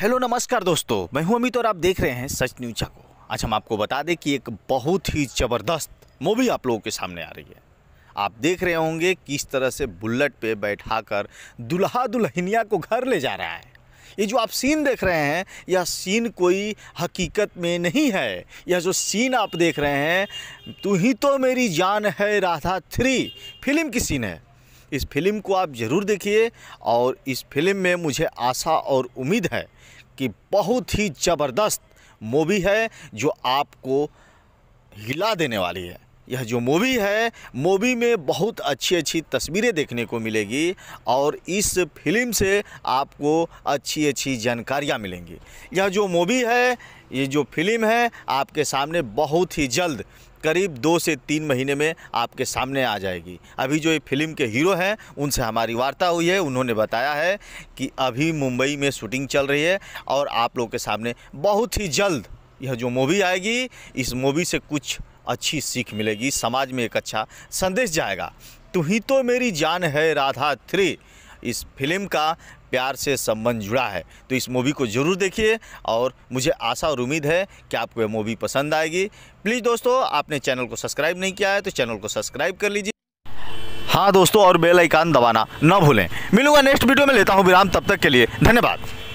hello नमस्कार दोस्तों मैं हूं अमित और आप देख रहे हैं सच न्यूज को आज हम आपको बता दें कि एक बहुत ही ज़बरदस्त मूवी आप लोगों के सामने आ रही है आप देख रहे होंगे किस तरह से बुलेट पे बैठाकर दुल्हा दुल्हनिया को घर ले जा रहा है ये जो आप सीन देख रहे हैं यह सीन कोई हकीकत में नहीं है यह जो सीन आप देख रहे हैं तू ही तो मेरी जान है राधा थ्री फिल्म की सीन है इस फिल्म को आप ज़रूर देखिए और इस फिल्म में मुझे आशा और उम्मीद है कि बहुत ही ज़बरदस्त मूवी है जो आपको हिला देने वाली है यह जो मूवी है मूवी में बहुत अच्छी अच्छी तस्वीरें देखने को मिलेगी और इस फिल्म से आपको अच्छी अच्छी जानकारियाँ मिलेंगी यह जो मूवी है ये जो फिल्म है आपके सामने बहुत ही जल्द करीब दो से तीन महीने में आपके सामने आ जाएगी अभी जो ये फिल्म के हीरो हैं उनसे हमारी वार्ता हुई है उन्होंने बताया है कि अभी मुंबई में शूटिंग चल रही है और आप लोग के सामने बहुत ही जल्द यह जो मूवी आएगी इस मूवी से कुछ अच्छी सीख मिलेगी समाज में एक अच्छा संदेश जाएगा तू ही तो मेरी जान है राधा थ्री इस फिल्म का प्यार से संबंध जुड़ा है तो इस मूवी को ज़रूर देखिए और मुझे आशा और उम्मीद है कि आपको यह मूवी पसंद आएगी प्लीज़ दोस्तों आपने चैनल को सब्सक्राइब नहीं किया है तो चैनल को सब्सक्राइब कर लीजिए हाँ दोस्तों और बेल आइकान दबाना ना भूलें मिलूंगा नेक्स्ट वीडियो में लेता हूँ विराम तब तक के लिए धन्यवाद